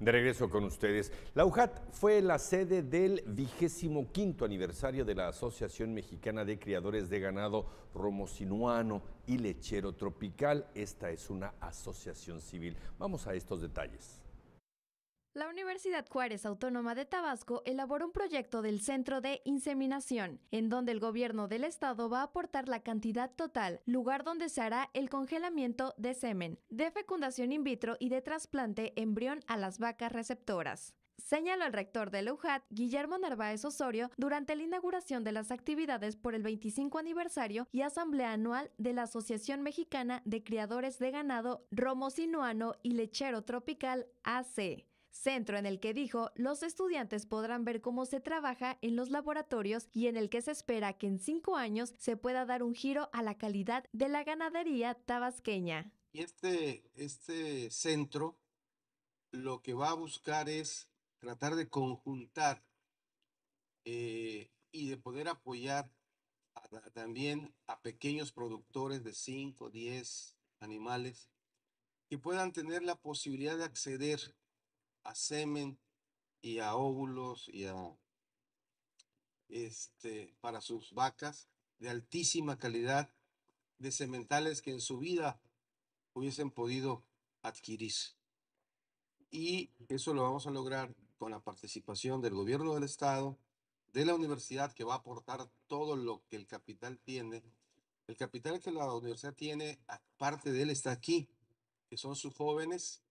De regreso con ustedes, la UJAT fue la sede del vigésimo quinto aniversario de la Asociación Mexicana de Criadores de Ganado Romocinuano y Lechero Tropical. Esta es una asociación civil. Vamos a estos detalles. La Universidad Juárez Autónoma de Tabasco elaboró un proyecto del Centro de Inseminación, en donde el gobierno del estado va a aportar la cantidad total, lugar donde se hará el congelamiento de semen, de fecundación in vitro y de trasplante embrión a las vacas receptoras. Señaló el rector de la Guillermo Narváez Osorio, durante la inauguración de las actividades por el 25 aniversario y asamblea anual de la Asociación Mexicana de Criadores de Ganado Romosinoano y Lechero Tropical AC centro en el que dijo los estudiantes podrán ver cómo se trabaja en los laboratorios y en el que se espera que en cinco años se pueda dar un giro a la calidad de la ganadería tabasqueña. Y este, este centro lo que va a buscar es tratar de conjuntar eh, y de poder apoyar también a pequeños productores de 5, 10 animales que puedan tener la posibilidad de acceder a semen y a óvulos y a este para sus vacas de altísima calidad de sementales que en su vida hubiesen podido adquirir. Y eso lo vamos a lograr con la participación del gobierno del estado, de la universidad que va a aportar todo lo que el capital tiene. El capital que la universidad tiene, aparte de él, está aquí, que son sus jóvenes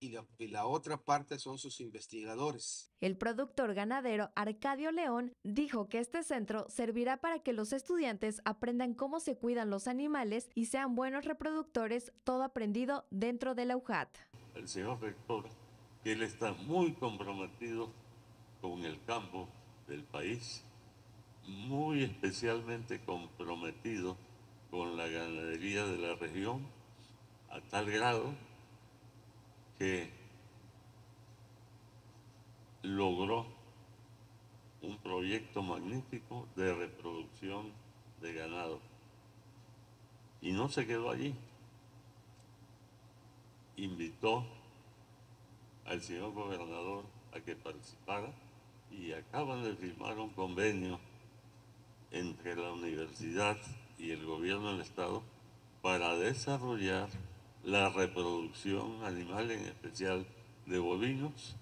y la, otra parte son sus investigadores. El productor ganadero Arcadio León dijo que este centro servirá para que los estudiantes aprendan cómo se cuidan los animales y sean buenos reproductores, todo aprendido dentro de la UJAT. El señor rector, que él está muy comprometido con el campo del país, muy especialmente comprometido con la ganadería de la región, a tal grado que logró un proyecto magnífico de reproducción de ganado. Y no se quedó allí. Invitó al señor gobernador a que participara y acaban de firmar un convenio entre la universidad y el gobierno del estado para desarrollar la reproducción animal, en especial de bovinos,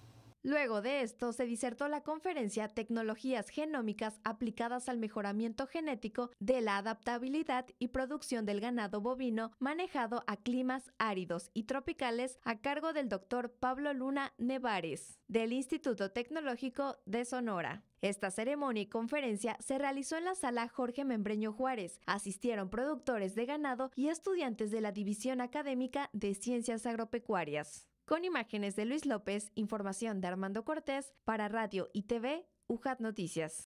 Luego de esto, se disertó la conferencia Tecnologías genómicas aplicadas al mejoramiento genético de la adaptabilidad y producción del ganado bovino manejado a climas áridos y tropicales a cargo del doctor Pablo Luna Nevares del Instituto Tecnológico de Sonora. Esta ceremonia y conferencia se realizó en la sala Jorge Membreño Juárez. Asistieron productores de ganado y estudiantes de la División Académica de Ciencias Agropecuarias. Con imágenes de Luis López, información de Armando Cortés para Radio y TV UJAT Noticias.